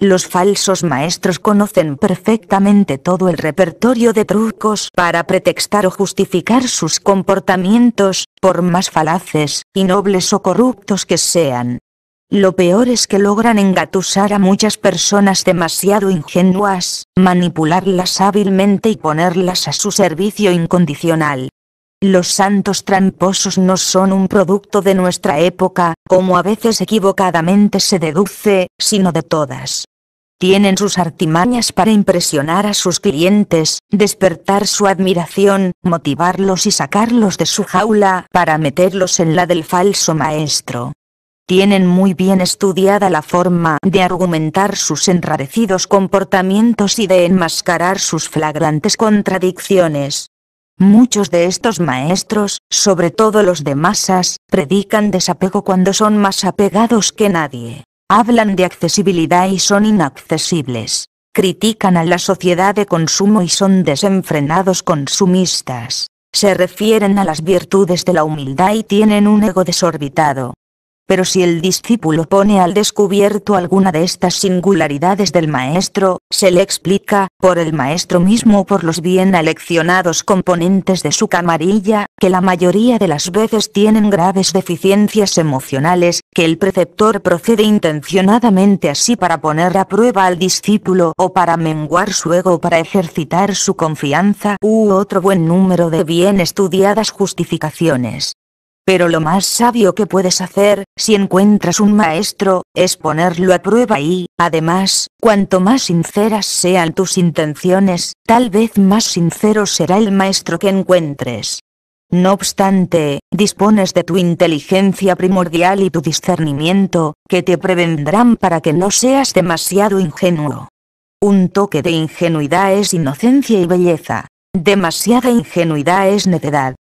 Los falsos maestros conocen perfectamente todo el repertorio de trucos para pretextar o justificar sus comportamientos, por más falaces, nobles o corruptos que sean. Lo peor es que logran engatusar a muchas personas demasiado ingenuas, manipularlas hábilmente y ponerlas a su servicio incondicional. Los santos tramposos no son un producto de nuestra época, como a veces equivocadamente se deduce, sino de todas. Tienen sus artimañas para impresionar a sus clientes, despertar su admiración, motivarlos y sacarlos de su jaula para meterlos en la del falso maestro. Tienen muy bien estudiada la forma de argumentar sus enrarecidos comportamientos y de enmascarar sus flagrantes contradicciones. Muchos de estos maestros, sobre todo los de masas, predican desapego cuando son más apegados que nadie. Hablan de accesibilidad y son inaccesibles. Critican a la sociedad de consumo y son desenfrenados consumistas. Se refieren a las virtudes de la humildad y tienen un ego desorbitado. Pero si el discípulo pone al descubierto alguna de estas singularidades del maestro, se le explica, por el maestro mismo o por los bien aleccionados componentes de su camarilla, que la mayoría de las veces tienen graves deficiencias emocionales, que el preceptor procede intencionadamente así para poner a prueba al discípulo o para menguar su ego para ejercitar su confianza u otro buen número de bien estudiadas justificaciones. Pero lo más sabio que puedes hacer, si encuentras un maestro, es ponerlo a prueba y, además, cuanto más sinceras sean tus intenciones, tal vez más sincero será el maestro que encuentres. No obstante, dispones de tu inteligencia primordial y tu discernimiento, que te prevendrán para que no seas demasiado ingenuo. Un toque de ingenuidad es inocencia y belleza. Demasiada ingenuidad es necedad.